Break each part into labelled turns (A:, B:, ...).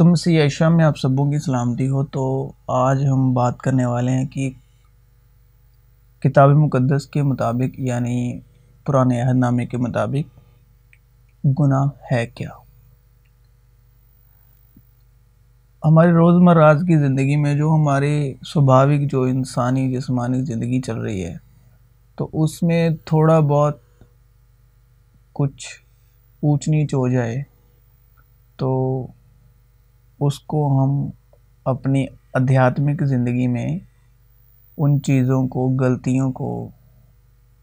A: मसी ऐशा में आप सबों की सलामती हो तो आज हम बात करने वाले हैं कि किताब मुक़दस के मुताबिक यानी पुराने अहदनामे के मुताबिक गुनाह है क्या हमारे रोज़मर्रा की ज़िंदगी में जो हमारे स्वाभाविक जो इंसानी जिसमानी ज़िंदगी चल रही है तो उसमें थोड़ा बहुत कुछ ऊँच नीच हो जाए तो उसको हम अपनी आध्यात्मिक ज़िंदगी में उन चीज़ों को गलतियों को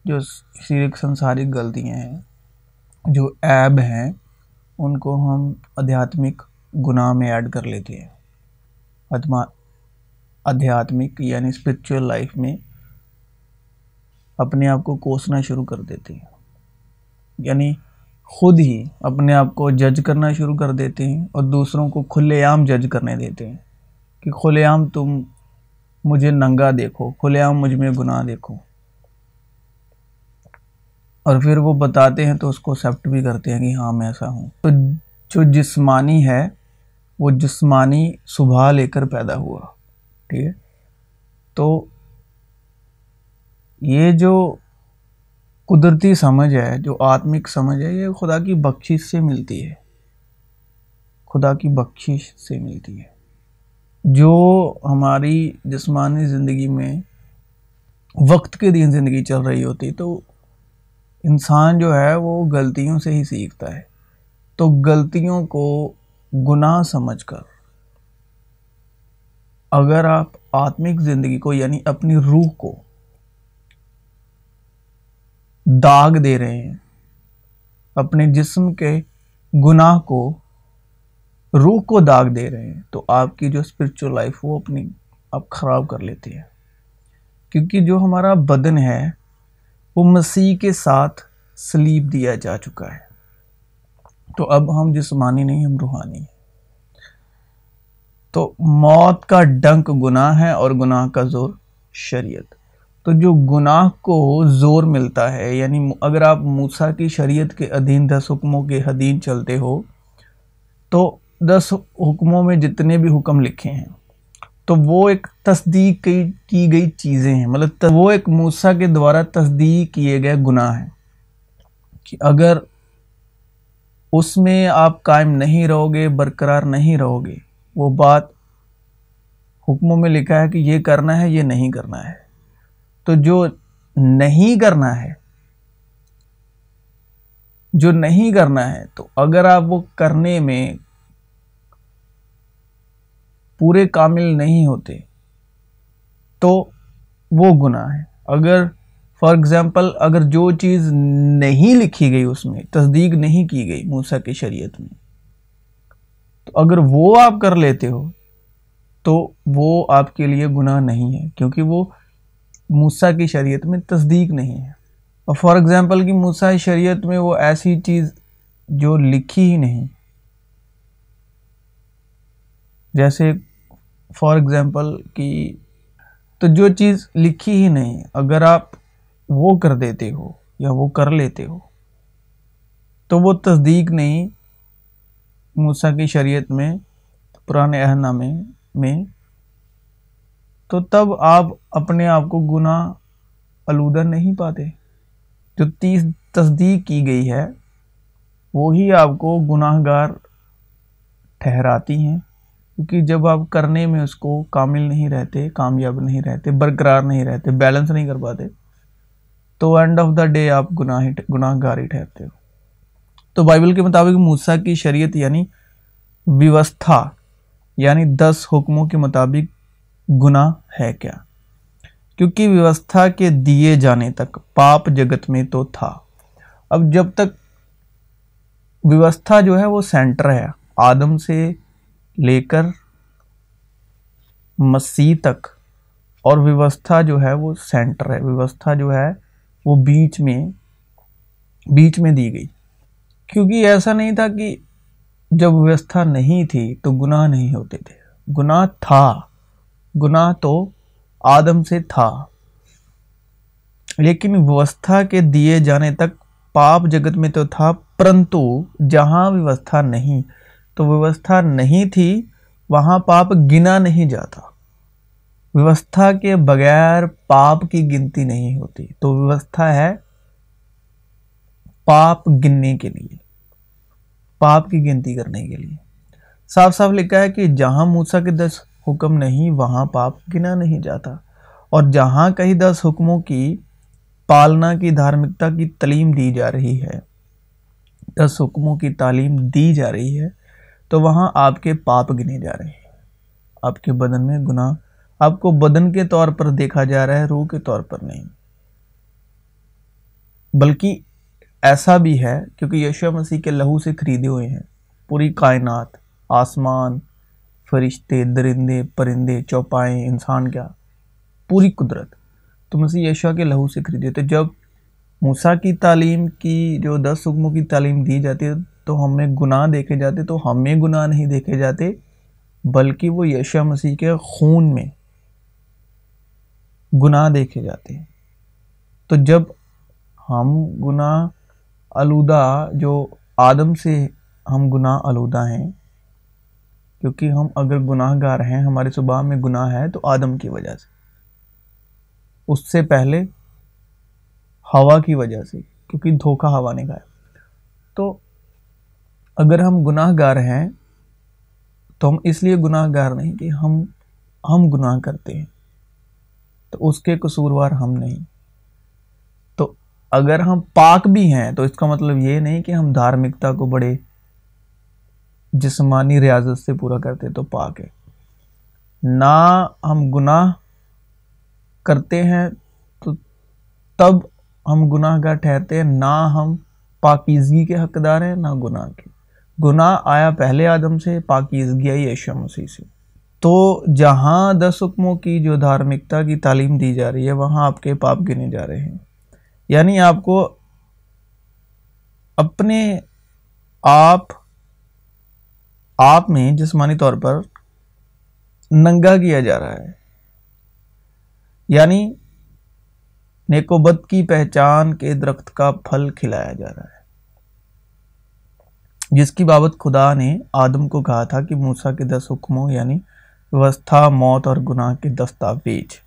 A: जो सिर्फ संसारिक गलतियाँ हैं जो ऐब हैं उनको हम आध्यात्मिक गुनाह में ऐड कर लेते हैं आत्मा आध्यात्मिक यानी स्पिरिचुअल लाइफ में अपने आप को कोसना शुरू कर देते हैं यानी खुद ही अपने आप को जज करना शुरू कर देते हैं और दूसरों को खुलेआम जज करने देते हैं कि खुलेआम तुम मुझे नंगा देखो खुलेआम मुझ में गुनाह देखो और फिर वो बताते हैं तो उसको एक्सेप्ट भी करते हैं कि हाँ मैं ऐसा हूँ तो जो जिस्मानी है वो जिस्मानी सुबह लेकर पैदा हुआ ठीक है तो ये जो कुदरती समझ है जो आत्मिक समझ है ये खुदा की बख्शिश से मिलती है खुदा की बख्शिश से मिलती है जो हमारी जिस्मानी ज़िंदगी में वक्त के दिन ज़िंदगी चल रही होती तो इंसान जो है वो गलतियों से ही सीखता है तो गलतियों को गुनाह समझकर अगर आप आत्मिक ज़िंदगी को यानी अपनी रूह को दाग दे रहे हैं अपने जिस्म के गुनाह को रूह को दाग दे रहे हैं तो आपकी जो स्पिरिचुअल लाइफ वो अपनी आप ख़राब कर लेती है क्योंकि जो हमारा बदन है वो मसीह के साथ स्लीप दिया जा चुका है तो अब हम जिस्मानी नहीं हम रूहानी हैं तो मौत का डंक गुनाह है और गुनाह का जोर शरीयत तो जो गुनाह को ज़ोर मिलता है यानी अगर आप मूसा की शरीयत के अधीन दस हुक्मों के अधीन चलते हो तो दस हुक्मों में जितने भी हुक्म लिखे हैं तो वो एक तस्दीक की, की गई चीज़ें हैं मतलब वो एक मूसा के द्वारा तस्दीक किए गए गुनाह हैं कि अगर उसमें आप कायम नहीं रहोगे बरकरार नहीं रहोगे वो बात हुक्मों में लिखा है कि ये करना है ये नहीं करना है तो जो नहीं करना है जो नहीं करना है तो अगर आप वो करने में पूरे कामिल नहीं होते तो वो गुनाह है अगर फॉर एग्ज़ाम्पल अगर जो चीज़ नहीं लिखी गई उसमें तस्दीक नहीं की गई मूसा की शरीयत में तो अगर वो आप कर लेते हो तो वो आपके लिए गुनाह नहीं है क्योंकि वो मूसा की शरीयत में तस्दीक नहीं है और फॉर एग्ज़ाम्पल कि मूसा शरीयत में वो ऐसी चीज़ जो लिखी ही नहीं जैसे फॉर एग्ज़ाम्पल कि तो जो चीज़ लिखी ही नहीं अगर आप वो कर देते हो या वो कर लेते हो तो वो तस्दीक नहीं मूसा की शरीयत में पुराने अहनामे में तो तब आप अपने आप को गुना आलूदा नहीं पाते जो तीस तस्दीक की गई है वो ही आपको गुनाहगार ठहराती हैं क्योंकि जब आप करने में उसको कामिल नहीं रहते कामयाब नहीं रहते बरकरार नहीं रहते बैलेंस नहीं कर पाते तो एंड ऑफ द डे आप गुनाह गुनाहगार ही ठहरते हो तो बाइबल के मुताबिक मूसा की शरीयत यानी व्यवस्था यानी दस हुक्मों के मुताबिक गुना है क्या क्योंकि व्यवस्था के दिए जाने तक पाप जगत में तो था अब जब तक व्यवस्था जो है वो सेंटर है आदम से लेकर मसीह तक और व्यवस्था जो है वो सेंटर है व्यवस्था जो है वो बीच में बीच में दी गई क्योंकि ऐसा नहीं था कि जब व्यवस्था नहीं थी तो गुनाह नहीं होते थे गुनाह था गुनाह तो आदम से था लेकिन व्यवस्था के दिए जाने तक पाप जगत में तो था परंतु जहाँ व्यवस्था नहीं तो व्यवस्था नहीं थी वहाँ पाप गिना नहीं जाता व्यवस्था के बगैर पाप की गिनती नहीं होती तो व्यवस्था है पाप गिनने के लिए पाप की गिनती करने के लिए साफ साफ लिखा है कि जहाँ मूसा के दस हुक्म नहीं वहाँ पाप गिना नहीं जाता और जहाँ कहीं दस हुक्मों की पालना की धार्मिकता की तलीम दी जा रही है दस हुक्मों की तालीम दी जा रही है तो वहाँ आपके पाप गिने जा रहे हैं आपके बदन में गुनाह आपको बदन के तौर पर देखा जा रहा है रूह के तौर पर नहीं बल्कि ऐसा भी है क्योंकि यशु मसीह के लहू से खरीदे हुए हैं पूरी कायनात आसमान फरिश्ते दरिंदे परिंदे चौपाएँ इंसान क्या पूरी कुदरत तुम तो मसीह यशा के लहू से खरीदे तो जब मूसा की तालीम की जो दस हुक्मों की तालीम दी जाती है तो हमें गुनाह देखे जाते तो हमें गुनाह नहीं देखे जाते बल्कि वो यशा मसीह के खून में गुनाह देखे जाते हैं तो जब हम गुनाह आलूदा जो आदम से हम गुनाह आलूदा हैं क्योंकि हम अगर गुनाहगार हैं हमारे सुबह में गुनाह है तो आदम की वजह से उससे पहले हवा की वजह से क्योंकि धोखा हवा ने खाया तो अगर हम गुनाहगार हैं तो हम इसलिए गुनाहगार नहीं कि हम हम गुनाह करते हैं तो उसके कसूरवार हम नहीं तो अगर हम पाक भी हैं तो इसका मतलब ये नहीं कि हम धार्मिकता को बड़े जिसमानी रियाजत से पूरा करते तो पाक है ना हम गुनाह करते हैं तो तब हम गुनाहगार ठहरते हैं ना हम पाकिजगी के हकदार हैं ना गुनाह के गुनाह आया पहले आदम से पाकिजगी आई ऐशा मसीह से तो जहाँ दस हुक्मों की जो धार्मिकता की तालीम दी जा रही है वहाँ आपके पाप गिने जा रहे हैं यानी आपको अपने आप आप में जिसमानी तौर पर नंगा किया जा रहा है यानी नेकोबत की पहचान के दरख्त का फल खिलाया जा रहा है जिसकी बाबत खुदा ने आदम को कहा था कि मूसा के दस हुक्मों यानी व्यवस्था मौत और गुनाह के दस्तावेज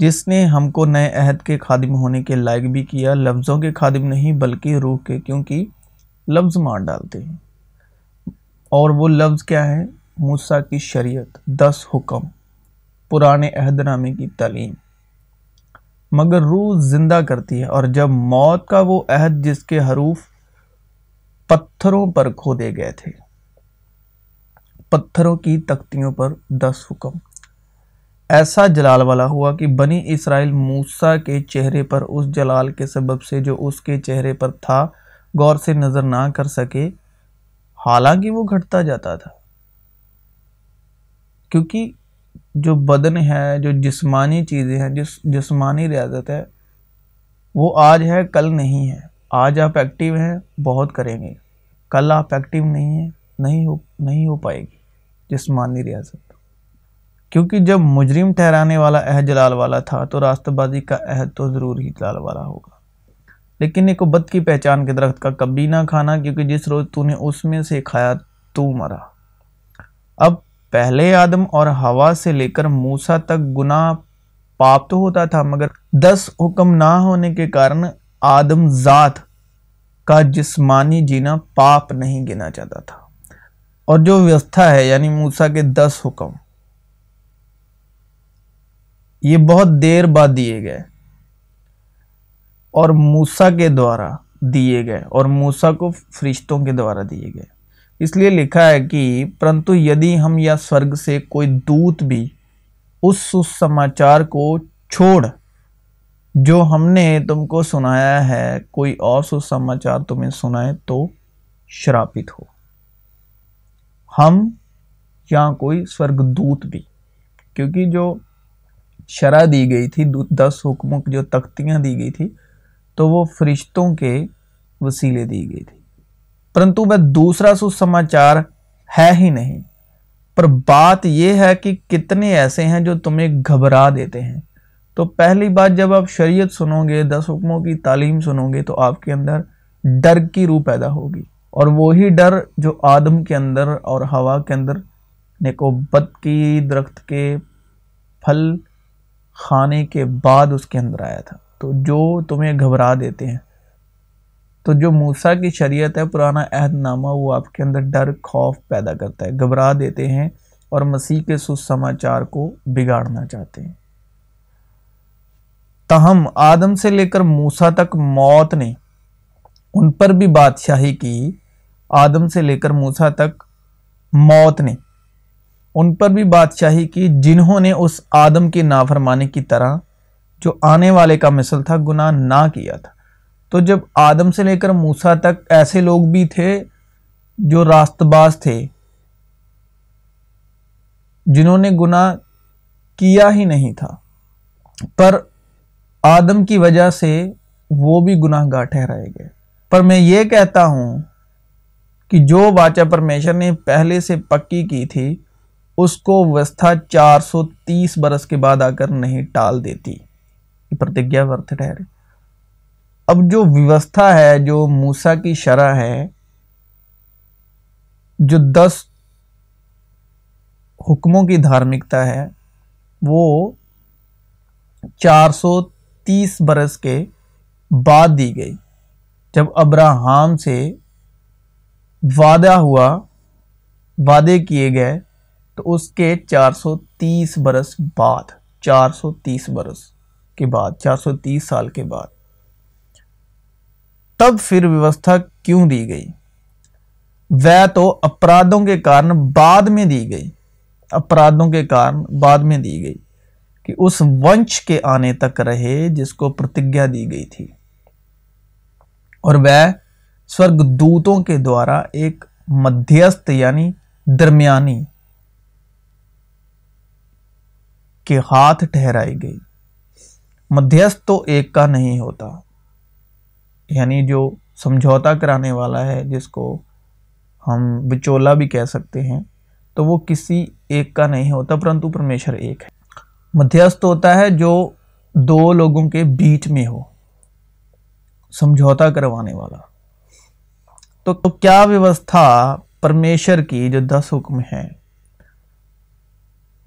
A: जिसने हमको नए अहद के खादिम होने के लायक भी किया लफ्ज़ों के खादिम नहीं बल्कि रूह के क्योंकि लफ्ज़ मार डालते हैं और वो लफ्ज़ क्या है मूसा की शरीयत दस हुक्म पुराने अहदनामे की तालीम मगर रूह ज़िंदा करती है और जब मौत का वो अहद जिसके हरूफ पत्थरों पर खोदे गए थे पत्थरों की तख्तियों पर दस हुक्म ऐसा जलाल वाला हुआ कि बनी इसराइल मूसा के चेहरे पर उस जलाल के सबब से जो उसके चेहरे पर था गौर से नज़र ना कर सके हालांकि वो घटता जाता था क्योंकि जो बदन है जो जिस्मानी चीज़ें हैं जिस जिस्मानी रियाजत है वो आज है कल नहीं है आज आप एक्टिव हैं बहुत करेंगे कल आप एक्टिव नहीं हैं नहीं हो नहीं हो पाएगी जिस्मानी रियाजत क्योंकि जब मुजरिम ठहराने वाला अह जलाल वाला था तो रास्तबाजी का अहद तो ज़रूर ही जलाल वाला होगा लेकिन बद की पहचान के दरख्त का कभी ना खाना क्योंकि जिस रोज़ तूने उसमें से खाया तू मरा अब पहले आदम और हवा से लेकर मूसा तक गुना पाप तो होता था मगर दस हुक्म ना होने के कारण आदम ज़ात का जिस्मानी जीना पाप नहीं गिना जाता था और जो व्यवस्था है यानी मूसा के दस हुक्म ये बहुत देर बाद दिए गए और मूसा के द्वारा दिए गए और मूसा को फरिश्तों के द्वारा दिए गए इसलिए लिखा है कि परंतु यदि हम या स्वर्ग से कोई दूत भी उस सुसमाचार को छोड़ जो हमने तुमको सुनाया है कोई और सुसमाचार तुम्हें सुनाए तो श्रापित हो हम या कोई स्वर्गदूत भी क्योंकि जो शरा दी गई थी दस हुक्मों की जो तख्तियाँ दी गई थी तो वो फरिश्तों के वसीले दी गई थी परंतु वह दूसरा सुसमाचार है ही नहीं पर बात यह है कि कितने ऐसे हैं जो तुम्हें घबरा देते हैं तो पहली बात जब आप शरीयत सुनोगे दस हुक्मों की तालीम सुनोगे तो आपके अंदर डर की रूह पैदा होगी और वही डर जो आदम के अंदर और हवा के अंदर नेकोबत की दरख्त के फल खाने के बाद उसके अंदर आया था तो जो तुम्हें घबरा देते हैं तो जो मूसा की शरीयत है पुराना अहदनामा वो आपके अंदर डर खौफ पैदा करता है घबरा देते हैं और मसीह के सुसमाचार को बिगाड़ना चाहते हैं तहम आदम से लेकर मूसा तक मौत ने उन पर भी बादशाही की आदम से लेकर मूसा तक मौत ने उन पर भी बादशाही की जिन्होंने उस आदम की नाफरमानी की तरह जो आने वाले का मिसल था गुनाह ना किया था तो जब आदम से लेकर मूसा तक ऐसे लोग भी थे जो रास्तबाज थे जिन्होंने गुनाह किया ही नहीं था पर आदम की वजह से वो भी गुनाहगार ठहराए गए पर मैं ये कहता हूँ कि जो वाचा परमेश्वर ने पहले से पक्की की थी उसको व्यवस्था 430 बरस के बाद आकर नहीं टाल देती की प्रतिज्ञा वर्थ ठहरे अब जो व्यवस्था है जो मूसा की शरा है जो दस हुक्मों की धार्मिकता है वो 430 बरस के बाद दी गई जब अब्राहम से वादा हुआ वादे किए गए तो उसके 430 बरस बाद 430 बरस के बाद 430 साल के बाद तब फिर व्यवस्था क्यों दी गई वह तो अपराधों के कारण बाद में दी गई अपराधों के कारण बाद में दी गई कि उस वंश के आने तक रहे जिसको प्रतिज्ञा दी गई थी और वह स्वर्गदूतों के द्वारा एक मध्यस्थ यानी दरमियानी के हाथ ठहराई गई मध्यस्थ तो एक का नहीं होता यानी जो समझौता कराने वाला है जिसको हम बिचोला भी कह सकते हैं तो वो किसी एक का नहीं होता परंतु परमेश्वर एक है मध्यस्थ होता है जो दो लोगों के बीच में हो समझौता करवाने वाला तो, तो क्या व्यवस्था परमेश्वर की जो दस हुक्म है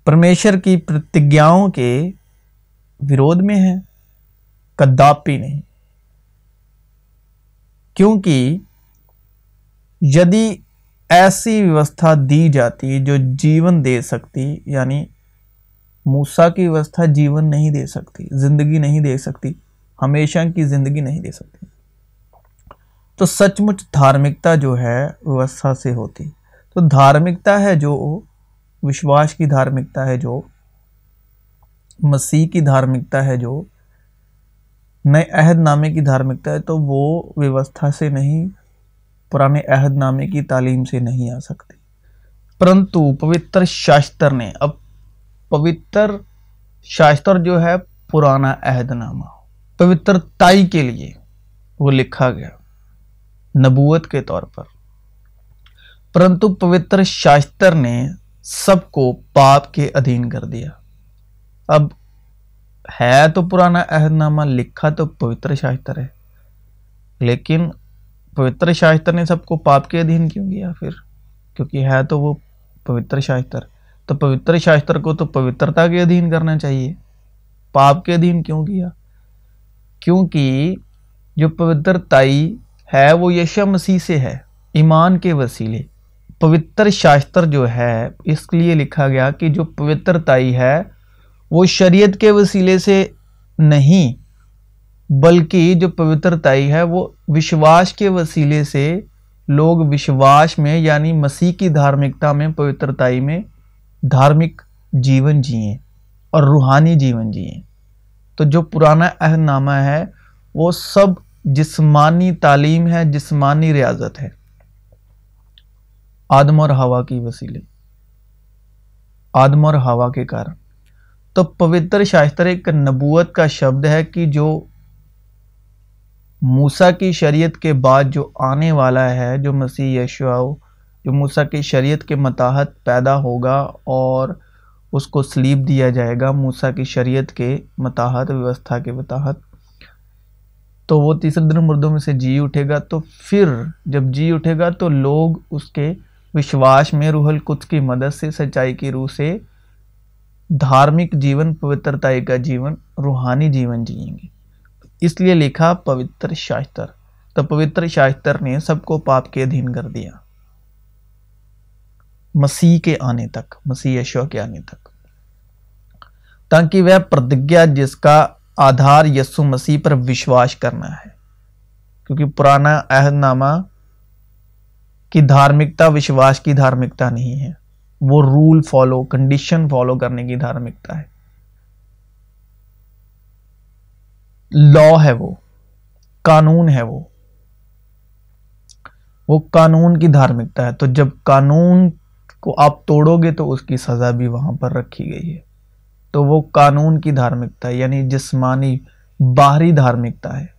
A: परमेश्वर की प्रतिज्ञाओं के विरोध में है कदापि नहीं क्योंकि यदि ऐसी व्यवस्था दी जाती जो जीवन दे सकती यानी मूसा की व्यवस्था जीवन नहीं दे सकती जिंदगी नहीं दे सकती हमेशा की जिंदगी नहीं दे सकती तो सचमुच धार्मिकता जो है व्यवस्था से होती तो धार्मिकता है जो विश्वास की धार्मिकता है जो मसीह की धार्मिकता है जो नए अहदनामे की धार्मिकता है तो वो व्यवस्था से नहीं पुराने अहदनामे की तालीम से नहीं आ सकती परंतु पवित्र शास्त्र ने अब पवित्र शास्त्र जो है पुराना अहदनामा पवित्रताई के लिए वो लिखा गया नबूत के तौर पर परंतु पवित्र शास्त्र ने सबको पाप के अधीन कर दिया अब है तो पुराना अहदनामा लिखा तो पवित्र शास्त्र है लेकिन पवित्र शास्त्र ने सबको पाप के अधीन क्यों किया फिर क्योंकि है तो वो पवित्र शास्त्र तो पवित्र शास्त्र को तो पवित्रता के अधीन करना चाहिए पाप के अधीन क्यों किया क्योंकि जो पवित्रताई है वो यशा मसीह से है ईमान के वसीले पवित्र शास्त्र जो है इसलिए लिए लिखा गया कि जो पवित्रताई है वो शरीयत के वसीले से नहीं बल्कि जो पवित्रताई है वो विश्वास के वसीले से लोग विश्वास में यानी मसीह की धार्मिकता में पवित्रताई में धार्मिक जीवन जिए और रूहानी जीवन जिए तो जो पुराना अहनामा है वो सब जिस्मानी तालीम है जिस्मानी रियाजत है आदम और हवा की वसीले आदम और हवा के कारण तो पवित्र शास्त्र एक नबूत का शब्द है कि जो मूसा की शरीयत के बाद जो आने वाला है जो मसीह यशुआ जो मूसा की शरीयत के मताहत पैदा होगा और उसको स्लीप दिया जाएगा मूसा की शरीयत के मताहत व्यवस्था के मताहत तो वो तीसरे दिन मुर्दों में से जी उठेगा तो फिर जब जी उठेगा तो लोग उसके विश्वास में रूहल कुछ की मदद से सच्चाई की रूह से धार्मिक जीवन पवित्रता का जीवन रूहानी जीवन जिएंगे इसलिए लिखा पवित्र शास्त्र तो पवित्र शास्त्र ने सबको पाप के अधीन कर दिया मसीह के आने तक मसीह यशो के आने तक ताकि वह प्रतिज्ञा जिसका आधार यसु मसीह पर विश्वास करना है क्योंकि पुराना अहदनामा की धार्मिकता विश्वास की धार्मिकता नहीं है वो रूल फॉलो कंडीशन फॉलो करने की धार्मिकता है लॉ है वो कानून है वो वो कानून की धार्मिकता है तो जब कानून को आप तोड़ोगे तो उसकी सज़ा भी वहां पर रखी गई है तो वो कानून की धार्मिकता है यानी जिस्मानी बाहरी धार्मिकता है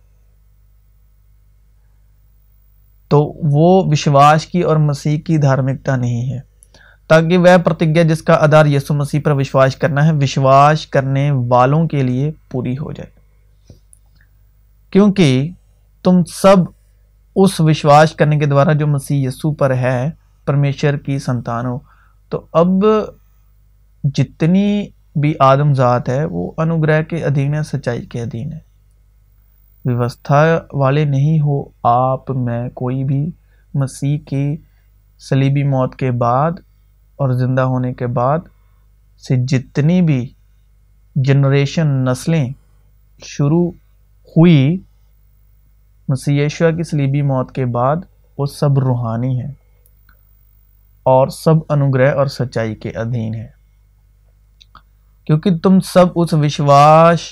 A: तो वो विश्वास की और मसीह की धार्मिकता नहीं है ताकि वह प्रतिज्ञा जिसका आधार यसु मसीह पर विश्वास करना है विश्वास करने वालों के लिए पूरी हो जाए क्योंकि तुम सब उस विश्वास करने के द्वारा जो मसीह यीशु पर है परमेश्वर की संतान हो तो अब जितनी भी आदमजात है वो अनुग्रह के अधीन है सच्चाई के अधीन है व्यवस्था वाले नहीं हो आप मैं कोई भी मसीह की सलीबी मौत के बाद और ज़िंदा होने के बाद से जितनी भी जनरेशन नस्लें शुरू हुई मसीशा की सलीबी मौत के बाद वो सब रूहानी है और सब अनुग्रह और सच्चाई के अधीन है क्योंकि तुम सब उस विश्वास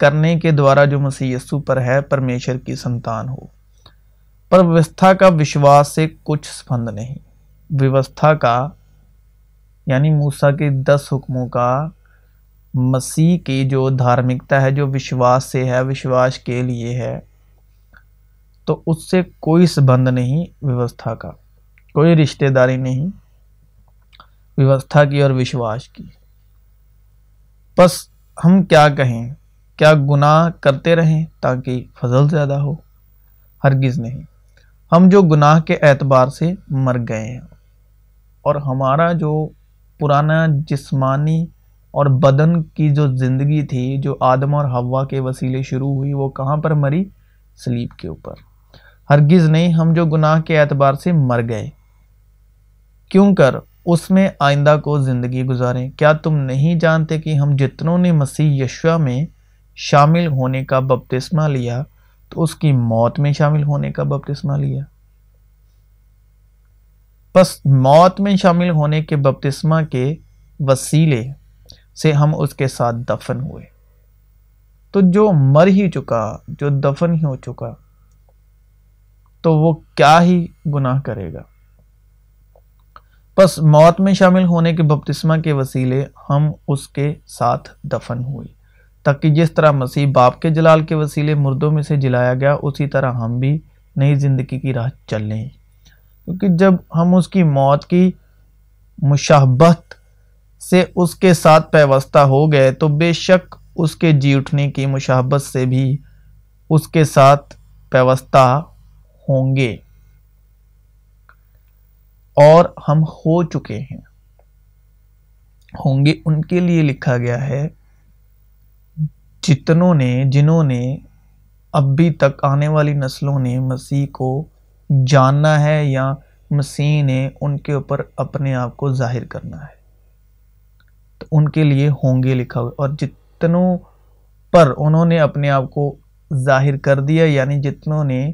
A: करने के द्वारा जो मसीह यसु पर है परमेश्वर की संतान हो पर व्यवस्था का विश्वास से कुछ संबंध नहीं व्यवस्था का यानी मूसा के दस हुक्मों का मसीह की जो धार्मिकता है जो विश्वास से है विश्वास के लिए है तो उससे कोई संबंध नहीं व्यवस्था का कोई रिश्तेदारी नहीं व्यवस्था की और विश्वास की बस हम क्या कहें क्या गुनाह करते रहें ताकि फजल ज़्यादा हो हरगिज़ नहीं हम जो गुनाह के एतबार से मर गए हैं और हमारा जो पुराना जिस्मानी और बदन की जो ज़िंदगी थी जो आदम और हवा के वसीले शुरू हुई वो कहाँ पर मरी स्लीप के ऊपर हरगिज़ नहीं हम जो गुनाह के एतबार से मर गए क्यों कर उसमें आइंदा को ज़िंदगी गुजारें क्या तुम नहीं जानते कि हम जितनों ने मसीह यशवा में शामिल होने का बपतिस्मा लिया तो उसकी मौत में शामिल होने का बपतिस्मा लिया बस मौत में शामिल होने के बपतिस्मा के वसीले से हम उसके साथ दफन हुए तो जो मर ही चुका जो दफन ही हो चुका तो वो क्या ही गुनाह करेगा बस मौत में शामिल होने के बपतिस्मा के वसीले हम उसके साथ दफन हुए ताकि जिस तरह मसीह बाप के जलाल के वसीले मुर्दों में से जलाया गया उसी तरह हम भी नई ज़िंदगी की राह चलें क्योंकि जब हम उसकी मौत की मुशहबत से उसके साथ पैवस्ता हो गए तो बेशक उसके जी उठने की मुशहबत से भी उसके साथ पैवस्ता होंगे और हम हो चुके हैं होंगे उनके लिए लिखा गया है जितनों ने जिन्होंने अभी तक आने वाली नस्लों ने मसीह को जानना है या मसीह ने उनके ऊपर अपने आप को जाहिर करना है तो उनके लिए होंगे लिखा हुआ और जितनों पर उन्होंने अपने आप को जाहिर कर दिया यानी जितनों ने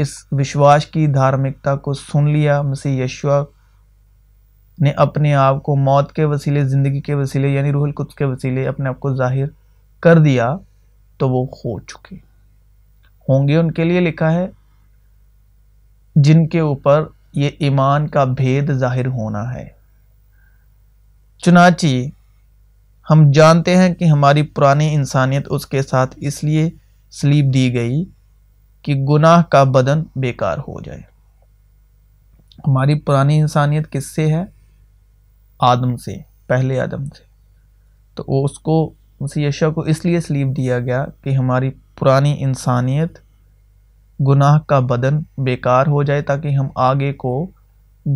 A: इस विश्वास की धार्मिकता को सुन लिया मसीह यशुआ ने अपने आप को मौत के वसीले ज़िंदगी के वसीले यानी रूहल कुछ के वसीले अपने आप को जाहिर कर दिया तो वो हो चुके होंगे उनके लिए लिखा है जिनके ऊपर ये ईमान का भेद ज़ाहिर होना है चुनाची हम जानते हैं कि हमारी पुरानी इंसानियत उसके साथ इसलिए स्लीप दी गई कि गुनाह का बदन बेकार हो जाए हमारी पुरानी इंसानियत किससे है आदम से पहले आदम से तो उसको उसी यशा को इसलिए स्लीप दिया गया कि हमारी पुरानी इंसानियत गुनाह का बदन बेकार हो जाए ताकि हम आगे को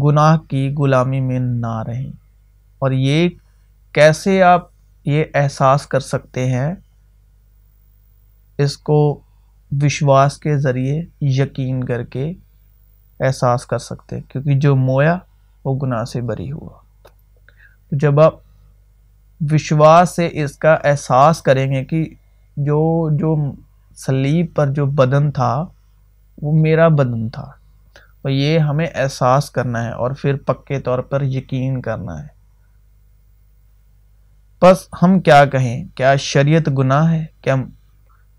A: गुनाह की ग़ुलामी में ना रहें और ये कैसे आप ये एहसास कर सकते हैं इसको विश्वास के ज़रिए यकीन करके एहसास कर सकते हैं क्योंकि जो मोया वो गुनाह से बरी हुआ तो जब आप विश्वास से इसका एहसास करेंगे कि जो जो सलीब पर जो बदन था वो मेरा बदन था और ये हमें एहसास करना है और फिर पक्के तौर पर यकीन करना है बस हम क्या कहें क्या शरीयत गुनाह है क्या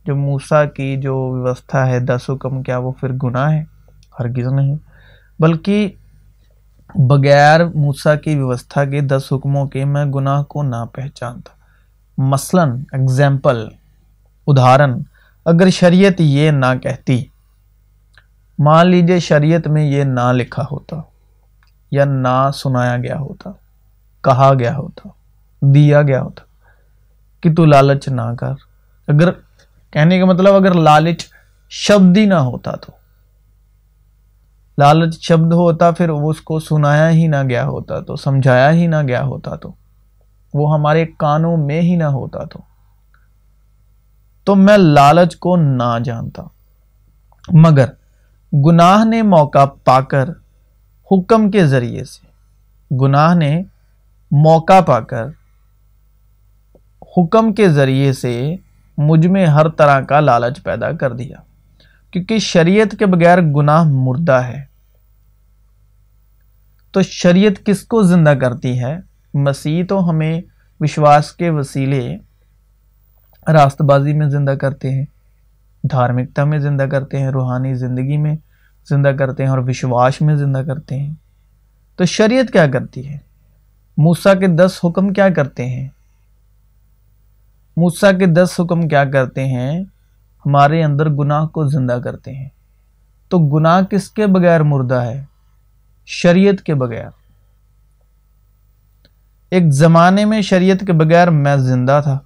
A: जो मूसा की जो व्यवस्था है दस हुक्म क्या वो फिर गुनाह है हरगिज़ नहीं बल्कि बगैर मूसा की व्यवस्था के दस हुक्मों के मैं गुनाह को ना पहचानता मसलन एग्ज़ाम्पल उदाहरण अगर शरीयत ये ना कहती मान लीजिए शरीयत में ये ना लिखा होता या ना सुनाया गया होता कहा गया होता दिया गया होता कि तू लालच ना कर अगर कहने का मतलब अगर लालच शब्द ही ना होता तो लालच शब्द होता फिर उसको सुनाया ही ना गया होता तो समझाया ही ना गया होता तो वो हमारे कानों में ही ना होता तो तो मैं लालच को ना जानता मगर गुनाह ने मौका पाकर हुक्म के ज़रिए से गुनाह ने मौका पाकर हुक्म के ज़रिए से मुझ में हर तरह का लालच पैदा कर दिया क्योंकि शरीयत के बगैर गुनाह मुर्दा है तो शरीयत किसको ज़िंदा करती है मसीह तो हमें विश्वास के वसीले रास्तबाजी में ज़िंदा करते हैं धार्मिकता में ज़िंदा करते हैं रूहानी ज़िंदगी में ज़िंदा करते हैं और विश्वास में ज़िंदा करते हैं तो शरीयत क्या करती है मूसा के दस हुक्म क्या करते हैं मूसा के दस हुक्म क्या करते हैं हमारे अंदर गुनाह को ज़िंदा करते हैं तो गुनाह किसके बगैर मुर्दा है शरीयत के बगैर एक ज़माने में शरीयत के बगैर मैं ज़िंदा था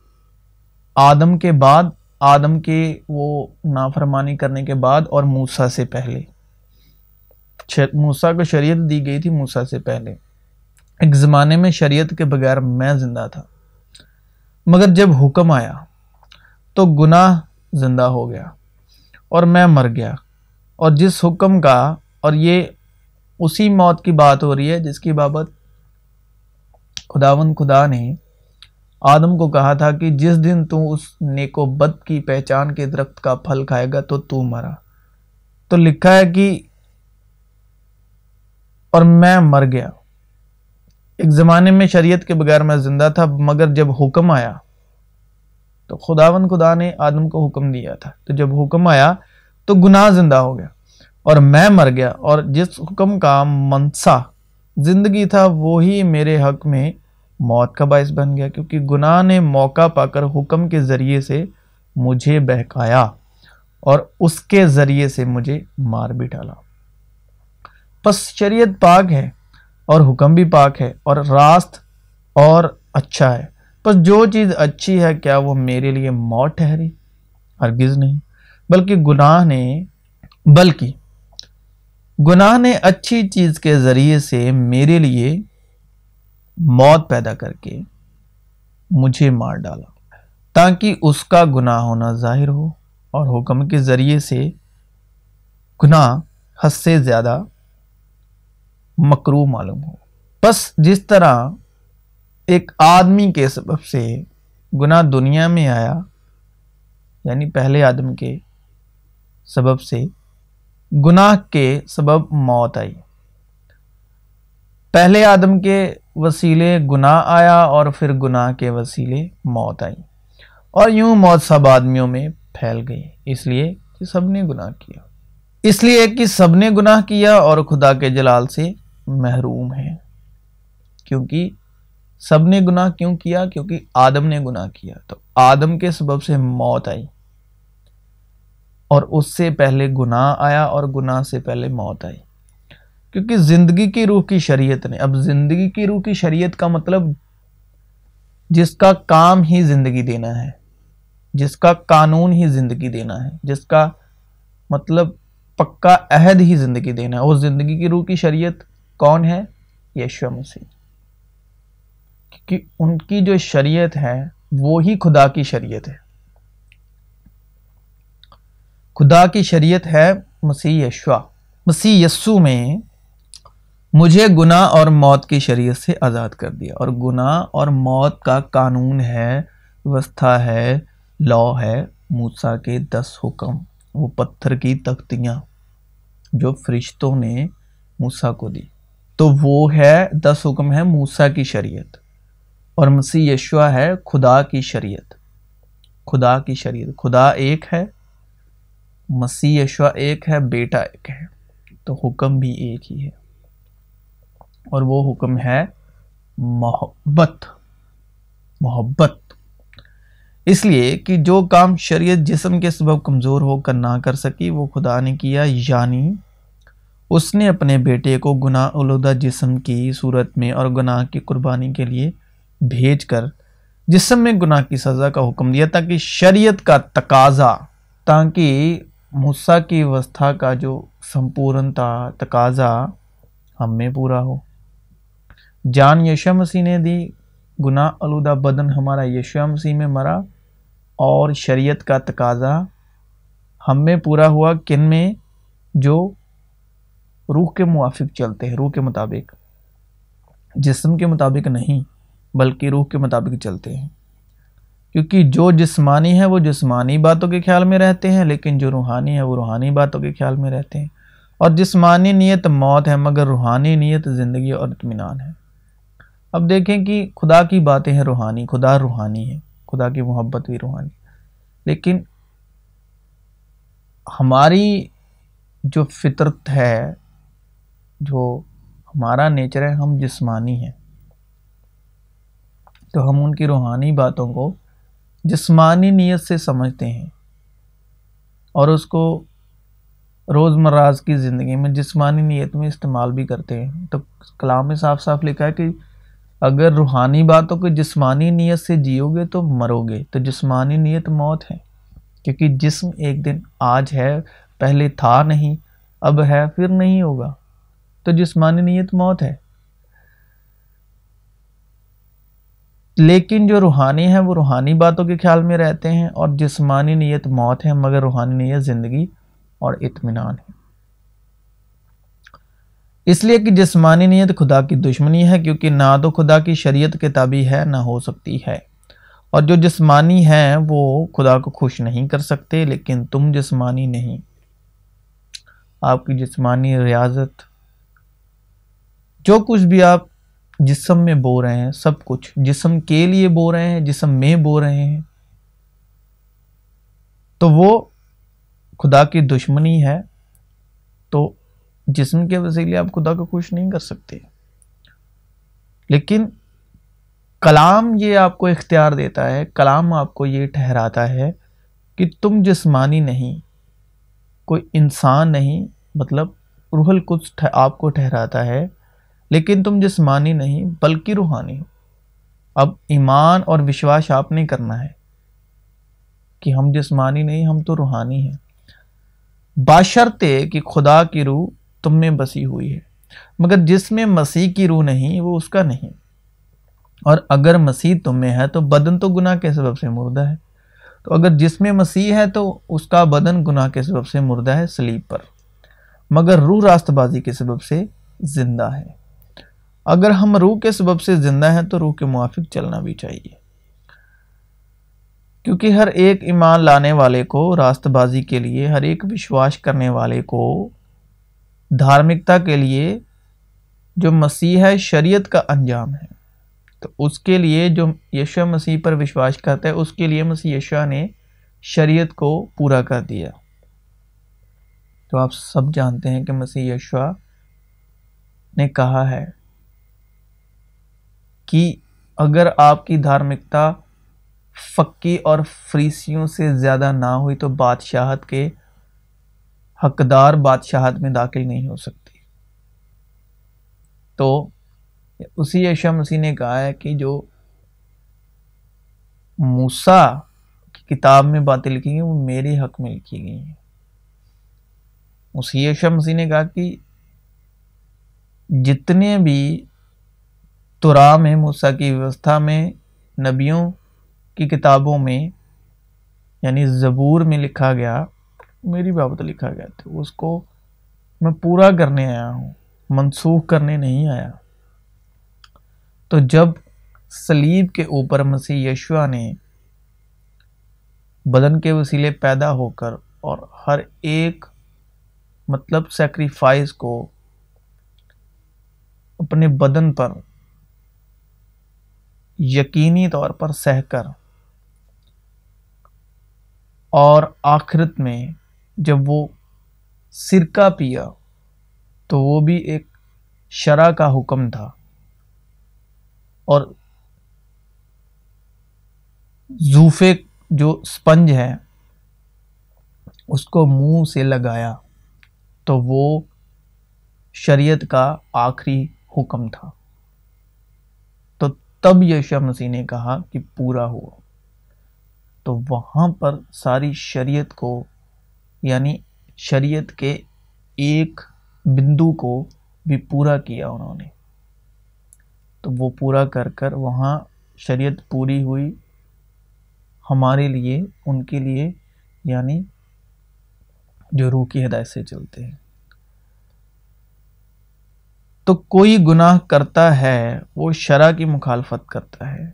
A: आदम के बाद आदम के वो नाफरमानी करने के बाद और मूसा से पहले मूसा को शरीयत दी गई थी मूसा से पहले एक ज़माने में शरीयत के बगैर मैं ज़िंदा था मगर जब हुक्म आया तो गुनाह ज़िंदा हो गया और मैं मर गया और जिस हुक्म का और ये उसी मौत की बात हो रही है जिसकी बाबत खुदावन खुदा ने आदम को कहा था कि जिस दिन तू उस नेकोबद की पहचान के दरख्त का फल खाएगा तो तू मरा तो लिखा है कि और मैं मर गया एक ज़माने में शरीयत के बगैर मैं ज़िंदा था मगर जब हुक्म आया तो खुदावन खुदा ने आदम को हुक्म दिया था तो जब हुक्म आया तो गुनाह ज़िंदा हो गया और मैं मर गया और जिस हुक्म का मनसा ज़िंदगी था वो ही मेरे हक में मौत का बायस बन गया क्योंकि गुनाह ने मौका पाकर हुक्म के ज़रिए से मुझे बहकाया और उसके ज़रिए से मुझे मार भी डाला बस शरीयत पाक है और हुक्म भी पाक है और रास्त और अच्छा है बस जो चीज़ अच्छी है क्या वो मेरे लिए मौत ठहरी हरगिज़ नहीं बल्कि गुनाह ने बल्कि गुनाह ने अच्छी चीज़ के ज़रिए से मेरे लिए मौत पैदा करके मुझे मार डाला ताकि उसका गुनाह होना जाहिर हो और हुक्म के ज़रिए से गुनाह हद से ज़्यादा मकरू मालूम हो बस जिस तरह एक आदमी के सबब से गुनाह दुनिया में आया यानी पहले आदम के सबब से गुनाह के सबब मौत आई पहले आदम के वसीले गुनाह आया और फिर गुनाह के वसीले मौत आई और यूं मौत सब आदमियों में फैल गई इसलिए कि सब ने गुनाह किया इसलिए कि सब ने गुनाह किया और खुदा के जलाल से महरूम है क्योंकि सब ने गुनाह क्यों किया क्योंकि आदम ने गुनाह किया तो आदम के सबब से मौत आई और उससे पहले गुनाह आया और गुनाह से पहले मौत आई क्योंकि ज़िंदगी की रूह की शरीयत ने अब ज़िंदगी की रूह की शरीयत का मतलब जिसका काम ही ज़िंदगी देना है जिसका कानून ही ज़िंदगी देना है जिसका मतलब पक्का अहद ही ज़िंदगी देना है वो ज़िंदगी की रूह की शरीयत कौन है यशु मसीह क्योंकि उनकी जो शरीयत है वो ही खुदा की शरीयत है खुदा की शरीयत है मसीह यशवा मसीह यस्सु में मुझे गुनाह और मौत की शरीयत से आज़ाद कर दिया और गुनाह और मौत का कानून है व्यवस्था है लॉ है मूसा के दस हुक्म वो पत्थर की तख्तियाँ जो फरिश्तों ने मूसा को दी तो वो है दस हुक्म है मूसा की शरीयत और मसीह यशुआ है खुदा की शरीयत खुदा की शरीयत खुदा एक है मसीह यशुआ एक है बेटा एक है तो हुक्म भी एक ही है और वो हुक्म है मोहब्बत मोहब्बत इसलिए कि जो काम शरीयत जिसम के सबब कमज़ोर होकर ना कर सकी वो खुदा ने किया यानी उसने अपने बेटे को उलूदा जिसम की सूरत में और गुनाह की कुर्बानी के लिए भेज कर जिसम में गुनाह की सज़ा का हुक्म दिया ताकि शरीयत का तकाजा ताकि मूसा की अवस्था का जो संपूर्णता तकाजा हम में पूरा हो जान यशा मसीह ने दी गुनाह आलूदा बदन हमारा यशा मसीह में मरा और शरीयत का तकाजा हम में पूरा हुआ किन में जो रूह के मुआफिक चलते हैं रूह के मुताबिक जिस्म के मुताबिक नहीं बल्कि रूह के मुताबिक चलते हैं क्योंकि जो जिस्मानी है वो जिस्मानी बातों के ख्याल में रहते हैं लेकिन जो रूहानी है वो रूहानी बातों के ख्याल में रहते हैं और जिस्मानी नीयत मौत है मगर रूहानी नीयत ज़िंदगी और इतमान है अब देखें कि खुदा की बातें हैं रूहानी खुदा रूहानी है खुदा की मोहब्बत भी रूहानी लेकिन हमारी जो फितरत है जो हमारा नेचर है हम जिस्मानी हैं तो हम उनकी रूहानी बातों को जिस्मानी नीयत से समझते हैं और उसको रोज़मर्राज की ज़िंदगी में जिस्मानी नीयत में इस्तेमाल भी करते हैं तो कलाम में साफ साफ लिखा है कि अगर रूहानी बातों को जिस्मानी नीयत से जियोगे तो मरोगे तो जिस्मानी नीयत मौत है क्योंकि जिस्म एक दिन आज है पहले था नहीं अब है फिर नहीं होगा तो जिस्मानी नीयत मौत है लेकिन जो रूहानी हैं वो रूहानी बातों के ख्याल में रहते हैं और जिस्मानी नीयत मौत है मगर रूहानी नीयत ज़िंदगी और इत्मीनान है इसलिए कि जिसमानी नीयत तो खुदा की दुश्मनी है क्योंकि ना तो खुदा की शरीयत के ताबी है ना हो सकती है और जो जिसमानी हैं वो खुदा को खुश नहीं कर सकते लेकिन तुम जिसमानी नहीं आपकी जिसमानी रियाजत जो कुछ भी आप जिसम में बो रहे हैं सब कुछ जिसम के लिए बो रहे हैं जिसम में बो रहे हैं तो वो खुदा की दुश्मनी है तो जिसम के वसीले आप खुदा को खुश नहीं कर सकते लेकिन कलाम ये आपको इख्तियार देता है कलाम आपको ये ठहराता है कि तुम जिस्मानी नहीं कोई इंसान नहीं मतलब रूहल कुछ आपको ठहराता है लेकिन तुम जिस्मानी नहीं बल्कि रूहानी हो अब ईमान और विश्वास आपने करना है कि हम जिस्मानी नहीं हम तो रूहानी हैं बाशर्ते कि खुदा की रूह तुम में बसी हुई है मगर जिसमें मसीह की रूह नहीं वो उसका नहीं और अगर मसीह तुम में है तो बदन तो गुनाह के सबब से मुर्दा है तो अगर जिसमें मसीह है तो उसका बदन गुनाह के सबब से मुर्दा है स्लीप पर मगर रूह रास्तबाजी के सबब से ज़िंदा है अगर हम रूह के सबब से ज़िंदा हैं तो रूह के मुआफिक चलना भी चाहिए क्योंकि हर एक ईमान लाने वाले को रास्तबाजी के लिए हर एक विश्वास करने वाले को धार्मिकता के लिए जो मसीह है शरीयत का अंजाम है तो उसके लिए जो यशा मसीह पर विश्वास करता है उसके लिए मसीह यशा ने शरीयत को पूरा कर दिया तो आप सब जानते हैं कि मसीह यशा ने कहा है कि अगर आपकी धार्मिकता फ़क्की और फ्रीसियों से ज़्यादा ना हुई तो बादशाहत के हकदार बादशाहत में दाखिल नहीं हो सकती तो उसी यशा मसीह ने कहा है कि जो मूसा की किताब में बातें लिखी गई वो मेरे हक में लिखी गई हैं उसी यशा मसीह ने कहा कि जितने भी तुरा में मूसा की व्यवस्था में नबियों की किताबों में यानी ज़बूर में लिखा गया मेरी बाबत लिखा गया था उसको मैं पूरा करने आया हूँ मनसूख करने नहीं आया तो जब सलीब के ऊपर मसीह यशुआ ने बदन के वसीले पैदा होकर और हर एक मतलब सेक्रीफाइस को अपने बदन पर यकीनी तौर पर सहकर और आखिरत में जब वो सिरका पिया तो वो भी एक शरा का हुक्म था और जूफे जो स्पंज है उसको मुंह से लगाया तो वो शरीयत का आखिरी हुक्म था तो तब यशा मसीह ने कहा कि पूरा हुआ तो वहाँ पर सारी शरीयत को यानी शरीयत के एक बिंदु को भी पूरा किया उन्होंने तो वो पूरा कर कर वहाँ शरीयत पूरी हुई हमारे लिए उनके लिए यानी जो रूह की हदायत से चलते हैं तो कोई गुनाह करता है वो शरा की मुखालफत करता है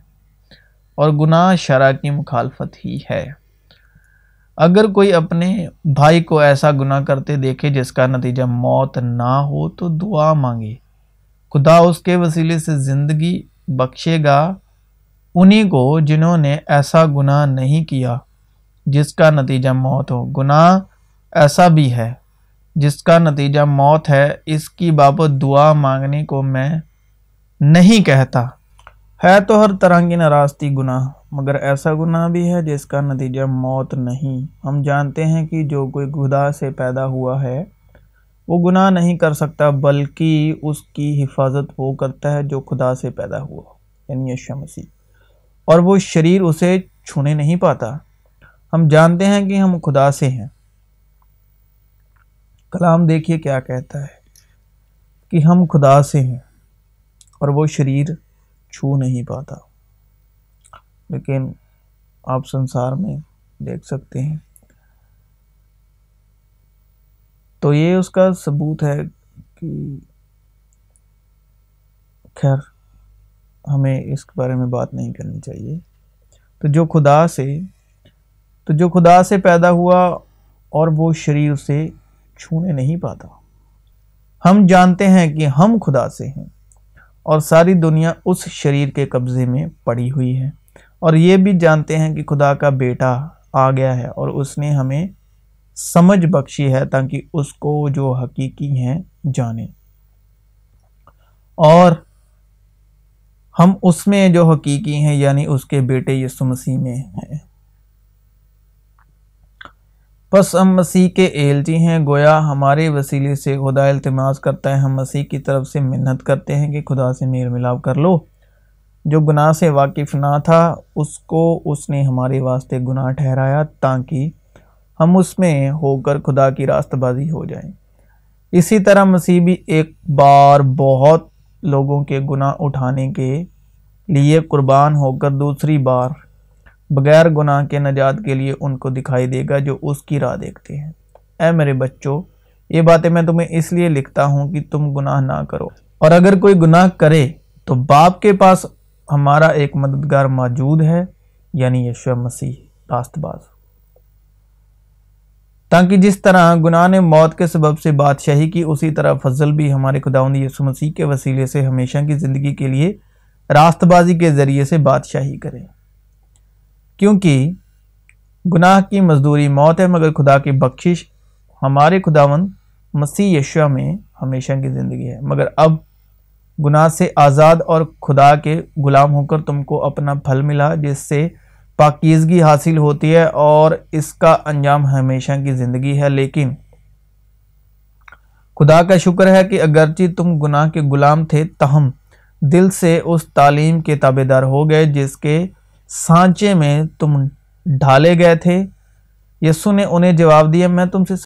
A: और गुनाह शरा की मुखालफत ही है अगर कोई अपने भाई को ऐसा गुना करते देखे जिसका नतीजा मौत ना हो तो दुआ मांगे खुदा उसके वसीले से ज़िंदगी बख्शेगा उन्हीं को जिन्होंने ऐसा गुनाह नहीं किया जिसका नतीजा मौत हो गुनाह ऐसा भी है जिसका नतीजा मौत है इसकी बाबत दुआ मांगने को मैं नहीं कहता है तो हर तरह की नाराज़गी गुनाह मगर ऐसा गुनाह भी है जिसका नतीजा मौत नहीं हम जानते हैं कि जो कोई गुदा से पैदा हुआ है वो गुनाह नहीं कर सकता बल्कि उसकी हिफाजत वो करता है जो खुदा से पैदा हुआ यानी यशा मसीह और वो शरीर उसे छूने नहीं पाता हम जानते हैं कि हम खुदा से हैं कलाम देखिए क्या कहता है कि हम खुदा से हैं और वो शरीर छू नहीं पाता लेकिन आप संसार में देख सकते हैं तो ये उसका सबूत है कि खैर हमें इसके बारे में बात नहीं करनी चाहिए तो जो खुदा से तो जो खुदा से पैदा हुआ और वो शरीर से छूने नहीं पाता हम जानते हैं कि हम खुदा से हैं और सारी दुनिया उस शरीर के कब्ज़े में पड़ी हुई है और ये भी जानते हैं कि खुदा का बेटा आ गया है और उसने हमें समझ बख्शी है ताकि उसको जो हकीकी हैं जाने और हम उसमें जो हकीकी हैं यानी उसके बेटे यसु मसीह में हैं बस हम मसीह के एलजी हैं गोया हमारे वसीले से खुदा अल्तमास करता है हम मसीह की तरफ से मिन्नत करते हैं कि खुदा से मेल मिलाप कर लो जो गुनाह से वाकिफ़ ना था उसको उसने हमारे वास्ते गुनाह ठहराया ताकि हम उसमें होकर खुदा की रास्तबाजी हो जाए इसी तरह मसीह भी एक बार बहुत लोगों के गुनाह उठाने के लिए कुर्बान होकर दूसरी बार बगैर गुनाह के नजात के लिए उनको दिखाई देगा जो उसकी राह देखते हैं ऐ मेरे बच्चों ये बातें मैं तुम्हें इसलिए लिखता हूँ कि तुम गुनाह ना करो और अगर कोई गुनाह करे तो बाप के पास हमारा एक मददगार मौजूद है यानी यशु मसीह रास्तबाज ताकि जिस तरह गुनाह ने मौत के सबब से बादशाही की उसी तरह फजल भी हमारे खुदाउन यसु मसीह के वसीले से हमेशा की ज़िंदगी के लिए रास्तबाजी के ज़रिए से बादशाही करें क्योंकि गुनाह की मजदूरी मौत है मगर खुदा की बख्शिश हमारे खुदावन मसीह यशुआ में हमेशा की ज़िंदगी है मगर अब गुनाह से आज़ाद और खुदा के ग़ुलाम होकर तुमको अपना फल मिला जिससे पाकिजगी हासिल होती है और इसका अंजाम हमेशा की ज़िंदगी है लेकिन खुदा का शुक्र है कि अगरचि तुम गुनाह के ग़ुलाम थे तहम दिल से उस तालीम के ताबेदार हो गए जिसके सांचे में तुम ढाले गए थे यस्सु ने उन्हें जवाब दिया मैं तुमसे